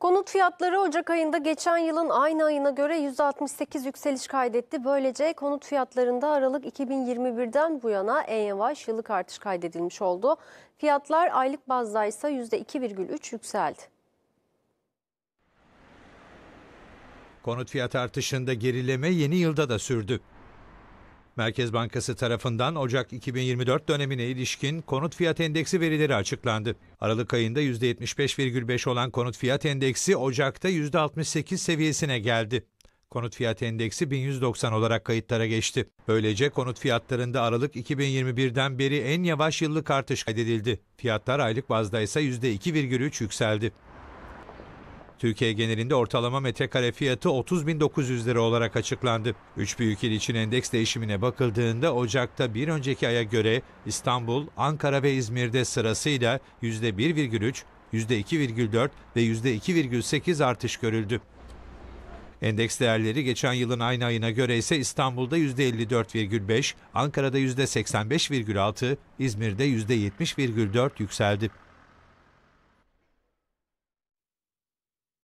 Konut fiyatları Ocak ayında geçen yılın aynı ayına göre 168 yükseliş kaydetti. Böylece konut fiyatlarında Aralık 2021'den bu yana en yavaş yıllık artış kaydedilmiş oldu. Fiyatlar aylık bazda ise %2,3 yükseldi. Konut fiyat artışında gerileme yeni yılda da sürdü. Merkez Bankası tarafından Ocak 2024 dönemine ilişkin konut fiyat endeksi verileri açıklandı. Aralık ayında %75,5 olan konut fiyat endeksi Ocak'ta %68 seviyesine geldi. Konut fiyat endeksi 1190 olarak kayıtlara geçti. Böylece konut fiyatlarında Aralık 2021'den beri en yavaş yıllık artış kaydedildi. Fiyatlar aylık bazda ise %2,3 yükseldi. Türkiye genelinde ortalama metrekare fiyatı 30.900 lira olarak açıklandı. Üç büyük il için endeks değişimine bakıldığında Ocak'ta bir önceki aya göre İstanbul, Ankara ve İzmir'de sırasıyla %1,3, %2,4 ve %2,8 artış görüldü. Endeks değerleri geçen yılın aynı ayına göre ise İstanbul'da %54,5, Ankara'da %85,6, İzmir'de %70,4 yükseldi.